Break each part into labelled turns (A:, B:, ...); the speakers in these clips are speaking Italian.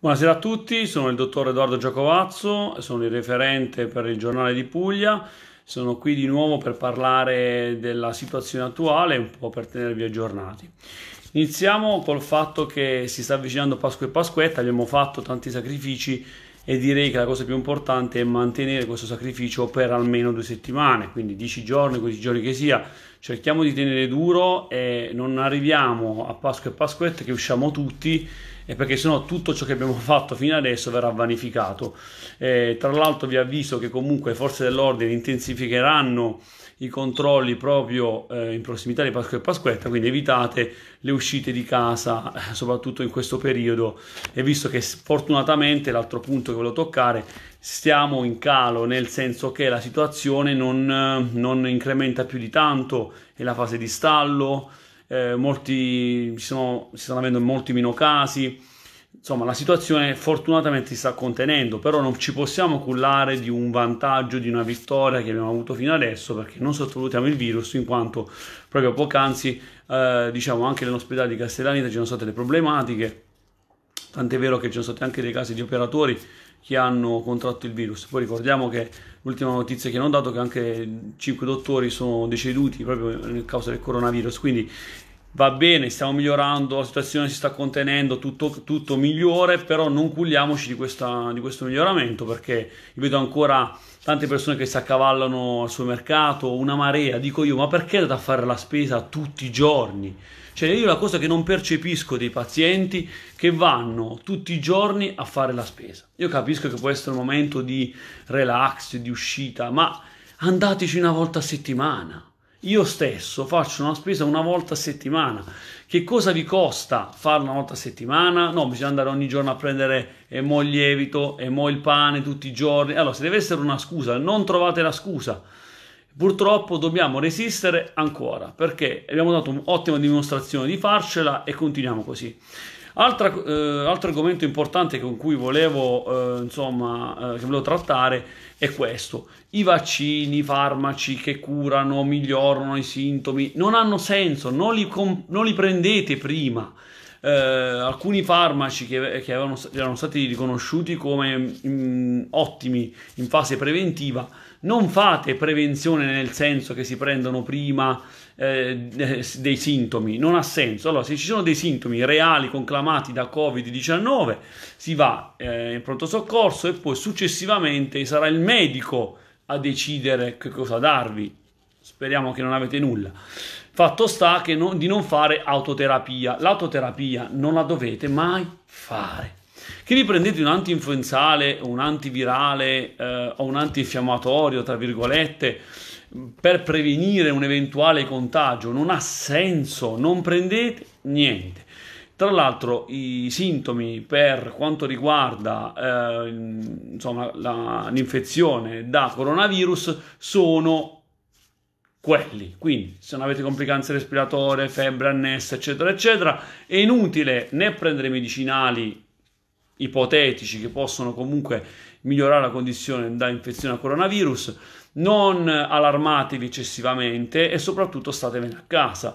A: Buonasera a tutti, sono il dottor Edoardo Giacovazzo, sono il referente per il giornale di Puglia. Sono qui di nuovo per parlare della situazione attuale un po' per tenervi aggiornati. Iniziamo col fatto che si sta avvicinando Pasqua e Pasquetta, abbiamo fatto tanti sacrifici e direi che la cosa più importante è mantenere questo sacrificio per almeno due settimane, quindi 10 giorni, 15 giorni che sia, cerchiamo di tenere duro e non arriviamo a Pasqua e Pasquette che usciamo tutti e perché sennò tutto ciò che abbiamo fatto fino adesso verrà vanificato. Eh, tra l'altro vi avviso che comunque le forze dell'ordine intensificheranno i controlli proprio eh, in prossimità di Pasqua e Pasquetta, quindi evitate le uscite di casa, soprattutto in questo periodo. E visto che sfortunatamente, l'altro punto che volevo toccare stiamo in calo, nel senso che la situazione non, eh, non incrementa più di tanto, è la fase di stallo, eh, molti, ci sono, si stanno avendo molti meno casi, insomma la situazione fortunatamente si sta contenendo, però non ci possiamo cullare di un vantaggio, di una vittoria che abbiamo avuto fino adesso, perché non sottovalutiamo il virus, in quanto proprio poc'anzi, eh, diciamo anche nell'ospedale di Castellaneta ci sono state le problematiche, tant'è vero che ci sono stati anche dei casi di operatori che hanno contratto il virus. Poi ricordiamo che l'ultima notizia che hanno dato è che anche 5 dottori sono deceduti proprio a causa del coronavirus, quindi va bene, stiamo migliorando, la situazione si sta contenendo, tutto, tutto migliore, però non culliamoci di, questa, di, questo miglioramento perché io vedo ancora tante persone che si accavallano al suo mercato, una marea, dico io, ma perché da fare la spesa tutti i giorni? Cioè io la cosa che non percepisco dei pazienti che vanno tutti i giorni a fare la spesa. Io capisco che può essere un momento di relax, di uscita, ma andateci una volta a settimana io stesso faccio una spesa una volta a settimana. Che cosa vi costa farla una volta a settimana? No, bisogna andare ogni giorno a prendere e eh, mo il lievito e eh, mo il pane tutti i giorni. Allora, se deve essere una scusa, non trovate la scusa. Purtroppo dobbiamo resistere ancora perché abbiamo dato un'ottima dimostrazione di farcela e continuiamo così. Altra, eh, altro argomento importante con cui volevo, eh, insomma, eh, che volevo trattare è questo. I vaccini, i farmaci che curano, migliorano i sintomi, non hanno senso, non li, comp- non li prendete prima. Eh, alcuni farmaci che, che avevano, erano stati riconosciuti come mh, mm, ottimi in fase preventiva, non fate prevenzione nel senso che si prendono prima eh, dei sintomi, non ha senso. Allora, se ci sono dei sintomi reali conclamati da Covid-19, si va eh, in pronto soccorso e poi successivamente sarà il medico a decidere che cosa darvi. Speriamo che non avete nulla. Fatto sta che non, di non fare autoterapia. L'autoterapia non la dovete mai fare. Che vi prendete un antinfluenzale, un antivirale eh, o un antinfiammatorio, tra virgolette, per prevenire un eventuale contagio, non ha senso, non prendete niente. Tra l'altro i sintomi per quanto riguarda eh, insomma, la, l'infezione da coronavirus sono quelli, quindi se non avete complicanze respiratorie, febbre, annessa, eccetera, eccetera, è inutile né prendere medicinali ipotetici che possono comunque migliorare la condizione da infezione a coronavirus, non allarmatevi eccessivamente e soprattutto statevene a casa.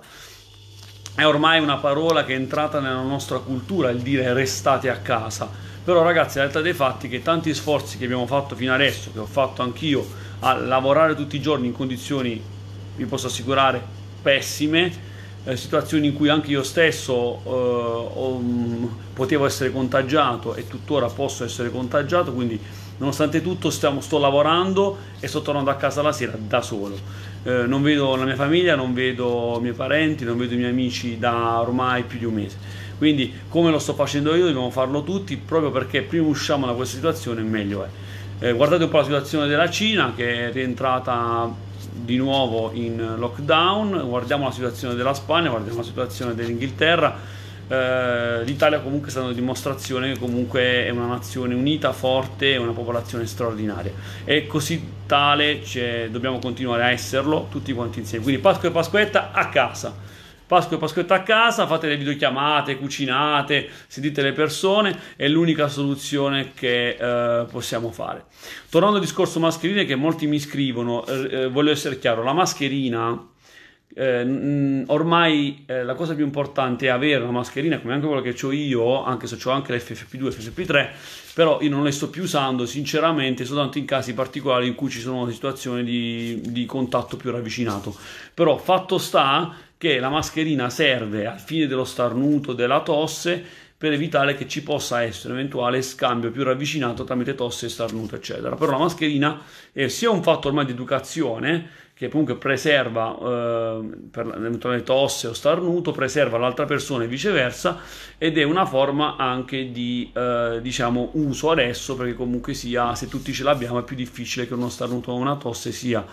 A: È ormai una parola che è entrata nella nostra cultura, il dire restate a casa. Però ragazzi, la realtà dei fatti è che tanti sforzi che abbiamo fatto fino adesso, che ho fatto anch'io, a lavorare tutti i giorni in condizioni, vi posso assicurare, pessime, eh, situazioni in cui anche io stesso eh, ho, potevo essere contagiato e tuttora posso essere contagiato, quindi nonostante tutto stiamo, sto lavorando e sto tornando a casa la sera da solo. Eh, non vedo la mia famiglia, non vedo i miei parenti, non vedo i miei amici da ormai più di un mese. Quindi come lo sto facendo io dobbiamo farlo tutti proprio perché prima usciamo da questa situazione meglio è. Eh, guardate un po' la situazione della Cina che è rientrata di nuovo in lockdown, guardiamo la situazione della Spagna, guardiamo la situazione dell'Inghilterra. Eh, L'Italia comunque sta dando dimostrazione che comunque è una nazione unita, forte, è una popolazione straordinaria e così tale cioè, dobbiamo continuare a esserlo tutti quanti insieme. Quindi Pasqua e Pasquetta a casa. Pasqua e Pasquetta a casa, fate le videochiamate, cucinate, sentite le persone, è l'unica soluzione che eh, possiamo fare. Tornando al discorso mascherine che molti mi scrivono, eh, eh voglio essere chiaro, la mascherina... Eh, ormai eh, la cosa più importante è avere una mascherina come anche quella che ho io, anche se ho anche lffp FFP2 FFP3, però io non le sto più usando sinceramente soltanto in casi particolari in cui ci sono situazioni di, di contatto più ravvicinato. Però fatto sta che la mascherina serve al fine dello starnuto, della tosse, per evitare che ci possa essere un eventuale scambio più ravvicinato tramite tosse, starnuto, eccetera. Però la mascherina è sia un fatto ormai di educazione, che comunque preserva eh, per l'eventuale tosse o starnuto, preserva l'altra persona e viceversa ed è una forma anche di eh, diciamo uso adesso perché comunque sia se tutti ce l'abbiamo è più difficile che uno starnuto o una tosse sia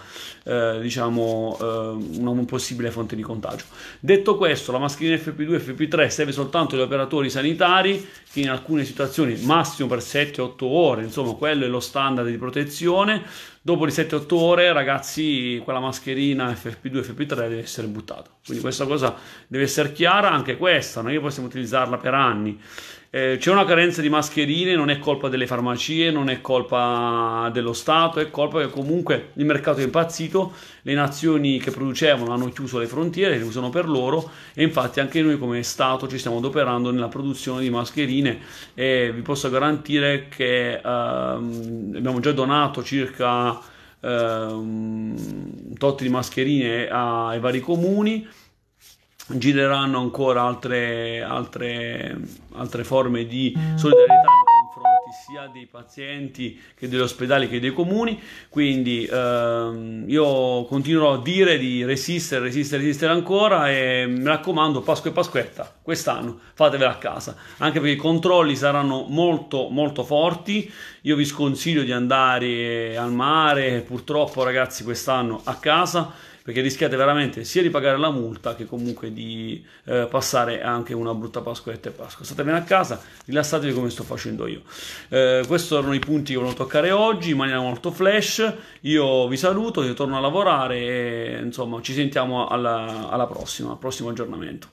A: eh, diciamo eh, una, possibile fonte di contagio. Detto questo, la mascherina FP2 e FP3 serve soltanto agli operatori sanitari che in alcune situazioni massimo per 7-8 ore, insomma quello è lo standard di protezione dopo le 7-8 ore, ragazzi, quella mascherina FFP2, FFP3 deve essere buttata. Quindi questa cosa deve essere chiara, anche questa, noi possiamo utilizzarla per anni. Eh, c'è una carenza di mascherine, non è colpa delle farmacie, non è colpa dello Stato, è colpa che comunque il mercato è impazzito, le nazioni che producevano hanno chiuso le frontiere, le usano per loro e infatti anche noi come Stato ci stiamo adoperando nella produzione di mascherine e vi posso garantire che eh, abbiamo già donato circa eh, un tot di mascherine ai vari comuni gireranno ancora altre, altre, altre forme di solidarietà sia dei pazienti che degli ospedali che dei comuni, quindi ehm, io continuerò a dire di resistere, resistere, resistere ancora e mi raccomando Pasqua e Pasquetta quest'anno fatevela a casa, anche perché i controlli saranno molto molto forti, io vi sconsiglio di andare al mare, purtroppo ragazzi quest'anno a casa perché rischiate veramente sia di pagare la multa che comunque di eh, passare anche una brutta Pasquetta e Pasqua. State bene a casa, rilassatevi come sto facendo io. Eh, questi erano i punti che volevo toccare oggi in maniera molto flash. Io vi saluto, io torno a lavorare e insomma ci sentiamo alla, alla prossima, al prossimo aggiornamento.